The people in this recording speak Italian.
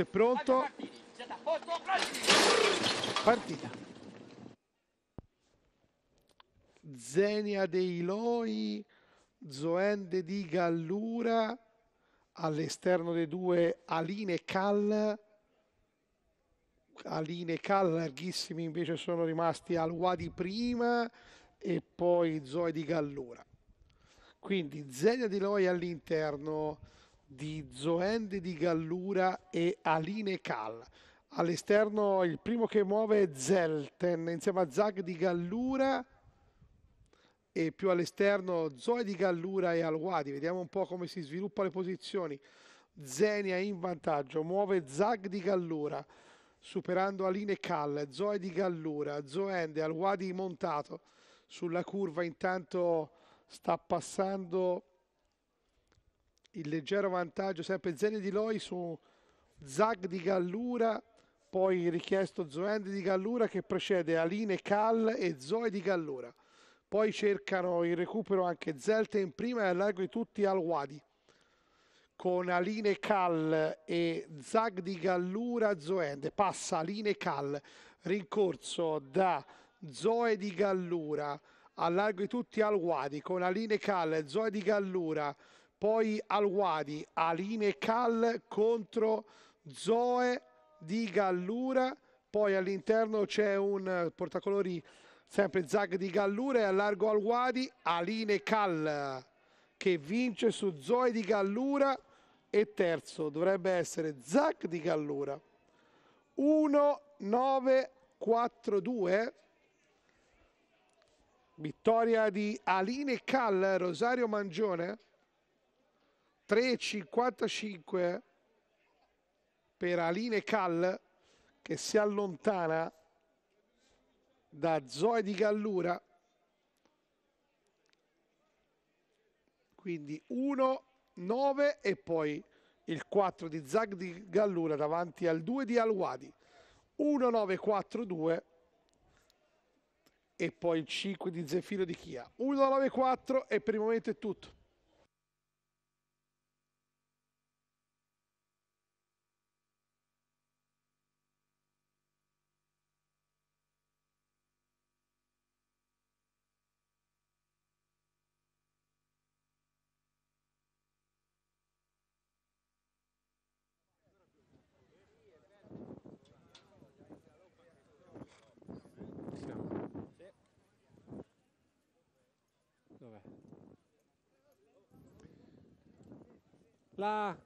è pronto. Partita. Zenia dei Loi, Zoende di Gallura, all'esterno dei due Aline Cal. Aline Cal larghissimi invece sono rimasti al Wadi prima e poi Zoe di Gallura. Quindi Zenia di Loi all'interno, di Zoende di Gallura e Aline Kall. All'esterno il primo che muove è Zelten insieme a Zag di Gallura e più all'esterno Zoe di Gallura e Alwadi. Vediamo un po' come si sviluppano le posizioni. Zenia in vantaggio, muove Zag di Gallura superando Aline Kall, Zoe di Gallura, Zoende, Alwadi montato sulla curva intanto sta passando il leggero vantaggio sempre Zeni di Loi su Zag di Gallura, poi richiesto Zoendi di Gallura che precede Aline Cal e Zoe di Gallura. Poi cercano il recupero anche Zelte in prima e allargo di tutti al Wadi. Con Aline Cal e Zag di Gallura, Zoende. Passa Aline Cal, rincorso da Zoe di Gallura, allargo di tutti al Wadi. Con Aline Cal, e Zoe di Gallura, poi Alwadi, Aline Kall contro Zoe di Gallura, poi all'interno c'è un portacolori sempre Zag di Gallura e allargo Alwadi, Aline Kall che vince su Zoe di Gallura e terzo dovrebbe essere Zag di Gallura. 1 9 4 2 Vittoria di Aline Kall, Rosario Mangione. 3,55 eh, per Aline Cal che si allontana da Zoe di Gallura. Quindi 1, 9 e poi il 4 di Zag di Gallura davanti al 2 di Alwadi. 1, 9, 4, 2 e poi il 5 di Zefiro di Chia. 1, 9, 4 e per il momento è tutto. Dov'è? La